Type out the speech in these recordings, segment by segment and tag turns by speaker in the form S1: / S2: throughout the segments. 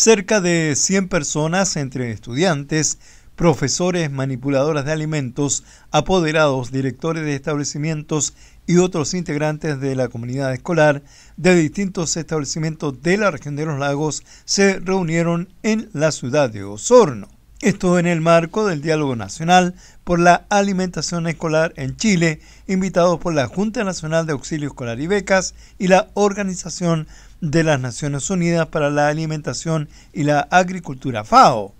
S1: Cerca de 100 personas, entre estudiantes, profesores, manipuladoras de alimentos, apoderados, directores de establecimientos y otros integrantes de la comunidad escolar de distintos establecimientos de la región de los lagos se reunieron en la ciudad de Osorno esto en el marco del diálogo nacional por la alimentación escolar en Chile, invitado por la Junta Nacional de Auxilio Escolar y Becas y la Organización de las Naciones Unidas para la Alimentación y la Agricultura FAO.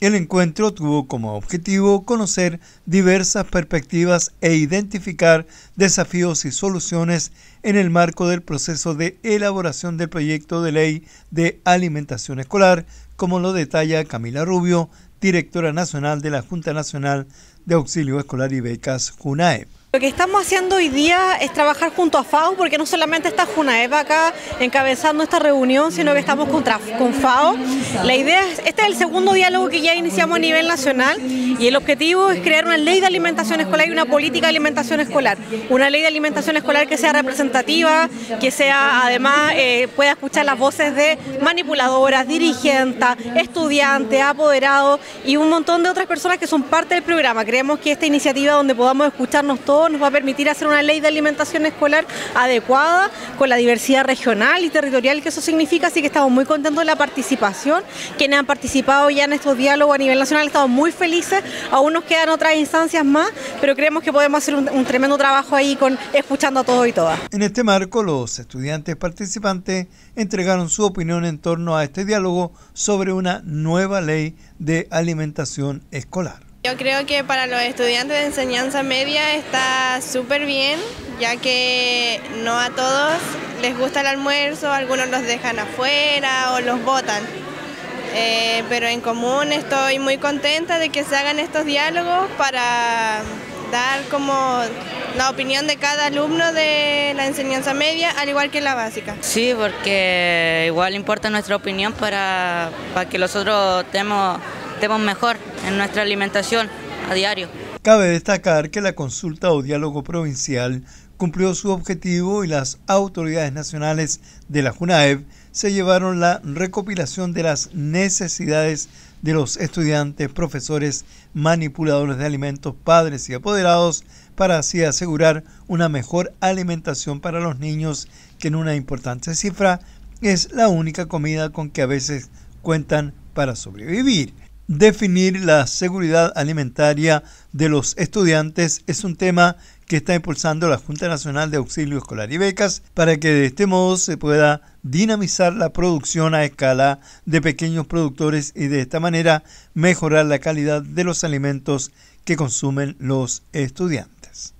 S1: El encuentro tuvo como objetivo conocer diversas perspectivas e identificar desafíos y soluciones en el marco del proceso de elaboración del proyecto de ley de alimentación escolar, como lo detalla Camila Rubio, directora nacional de la Junta Nacional de Auxilio Escolar y Becas, JUNAE.
S2: Lo que estamos haciendo hoy día es trabajar junto a FAO, porque no solamente está Junaeva acá encabezando esta reunión, sino que estamos con, con FAO. La idea es, este es el segundo diálogo que ya iniciamos a nivel nacional y el objetivo es crear una ley de alimentación escolar y una política de alimentación escolar. Una ley de alimentación escolar que sea representativa, que sea además eh, pueda escuchar las voces de manipuladoras, dirigentes, estudiantes, apoderados y un montón de otras personas que son parte del programa. Creemos que esta iniciativa donde podamos escucharnos todos nos va a permitir hacer una ley de alimentación escolar adecuada con la diversidad regional y territorial que eso significa, así que estamos muy contentos de la participación, quienes han participado ya en estos diálogos a nivel nacional estamos muy felices, aún nos quedan otras instancias más, pero creemos que podemos hacer un, un tremendo trabajo ahí con escuchando a todos y todas.
S1: En este marco, los estudiantes participantes entregaron su opinión en torno a este diálogo sobre una nueva ley de alimentación escolar.
S3: Yo creo que para los estudiantes de enseñanza media está súper bien, ya que no a todos les gusta el almuerzo, algunos los dejan afuera o los botan. Eh, pero en común estoy muy contenta de que se hagan estos diálogos para dar como la opinión de cada alumno de la enseñanza media, al igual que la básica. Sí, porque igual importa nuestra opinión para, para que nosotros tengamos mejor en nuestra alimentación a diario.
S1: Cabe destacar que la consulta o diálogo provincial cumplió su objetivo y las autoridades nacionales de la JUNAEB se llevaron la recopilación de las necesidades de los estudiantes, profesores, manipuladores de alimentos, padres y apoderados para así asegurar una mejor alimentación para los niños que en una importante cifra es la única comida con que a veces cuentan para sobrevivir. Definir la seguridad alimentaria de los estudiantes es un tema que está impulsando la Junta Nacional de Auxilio Escolar y Becas para que de este modo se pueda dinamizar la producción a escala de pequeños productores y de esta manera mejorar la calidad de los alimentos que consumen los estudiantes.